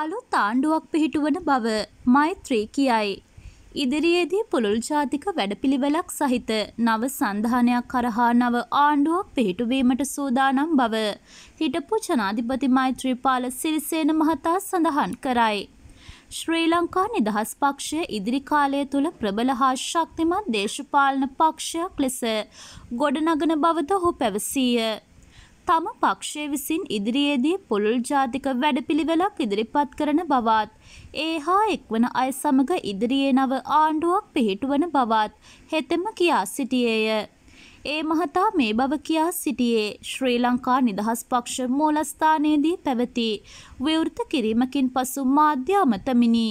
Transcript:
අලුත් ආණ්ඩුවක් පිහිටුවන බව මෛත්‍රී කියයි. ඉදිරියේදී පුළුල් ජාතික වැඩපිළිවෙලක් සහිත නව සංධානයක් කරහා නව ආණ්ඩුවක් පිහිටුවීමට සූදානම් බව හිටපු ජනාධිපති මෛත්‍රීපාල සිරිසේන මහතා සඳහන් කරයි. ශ්‍රී ලංකා නිදහස් පක්ෂය ඉදිරි කාලය තුළ ප්‍රබල හා ශක්තිමත් දේශපාලන පක්ෂයක් ලෙස ගොඩනගන බවද ඔහු පැවසීය. තම පක්ෂය විසින් ඉදිරියේදී පුළුල් ජාතික වැඩපිළිවෙලක් ඉදිරිපත් කරන බවත් ඒ හා එක්වන අය සමග ඉදිරියේ නව ආණ්ඩුවක් පිහිටුවන බවත් හෙතෙම කියා සිටියේය. ඒ මහතා මේ බව කියා සිටියේ ශ්‍රී ලංකා නිදහස් පක්ෂ මූලස්ථානයේදී පැවති විවෘත කිරීමකින් පසු මාධ්‍ය අමතමිනි.